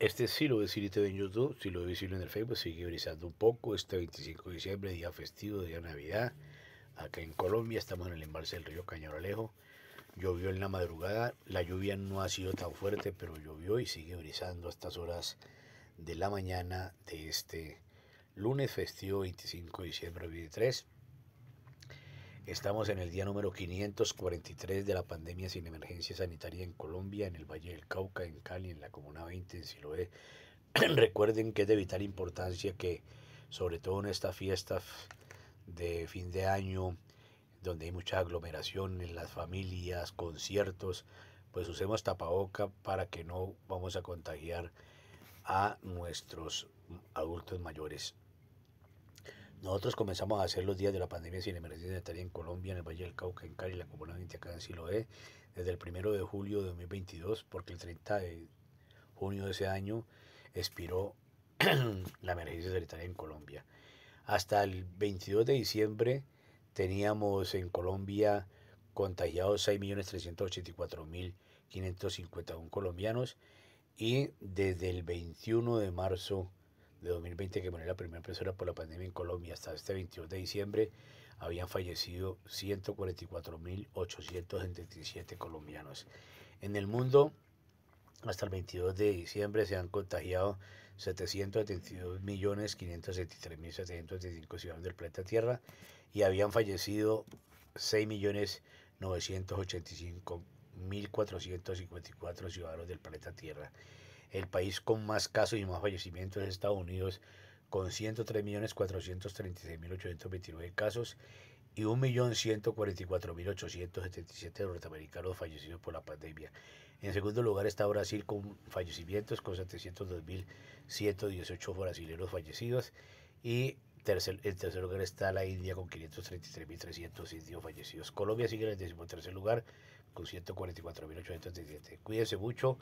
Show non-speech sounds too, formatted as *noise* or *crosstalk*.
Este sí lo decidiste en YouTube, sí lo visible en el Facebook, sigue brisando un poco. Este 25 de diciembre, día festivo, día Navidad. Acá en Colombia estamos en el embalse del río Cañaralejo. Llovió en la madrugada, la lluvia no ha sido tan fuerte, pero llovió y sigue brisando a estas horas de la mañana de este lunes festivo 25 de diciembre 23. Estamos en el día número 543 de la pandemia sin emergencia sanitaria en Colombia, en el Valle del Cauca, en Cali, en la Comuna 20, en Siloé. *clears throat* Recuerden que es de vital importancia que, sobre todo en esta fiesta de fin de año, donde hay mucha aglomeración en las familias, conciertos, pues usemos tapaboca para que no vamos a contagiar a nuestros adultos mayores. Nosotros comenzamos a hacer los días de la pandemia sin emergencia sanitaria en Colombia, en el Valle del Cauca, en Cali, la comuna de Intiacán, en Siloé, desde el 1 de julio de 2022, porque el 30 de junio de ese año expiró *clears throat* la emergencia sanitaria en Colombia. Hasta el 22 de diciembre teníamos en Colombia contagiados 6.384.551 colombianos y desde el 21 de marzo de 2020 que fue la primera persona por la pandemia en Colombia, hasta este 22 de diciembre habían fallecido 144.877 colombianos. En el mundo, hasta el 22 de diciembre se han contagiado 772.573.775 ciudadanos del planeta Tierra y habían fallecido 6.985.454 ciudadanos del planeta Tierra. El país con más casos y más fallecimientos es Estados Unidos, con 103.436.829 casos y 1.144.877 norteamericanos fallecidos por la pandemia. En segundo lugar está Brasil con fallecimientos, con 702.118 brasileños fallecidos. Y tercer, en tercer lugar está la India con 533.300 indios fallecidos. Colombia sigue en el decimotercer lugar con 144.837. Cuídense mucho,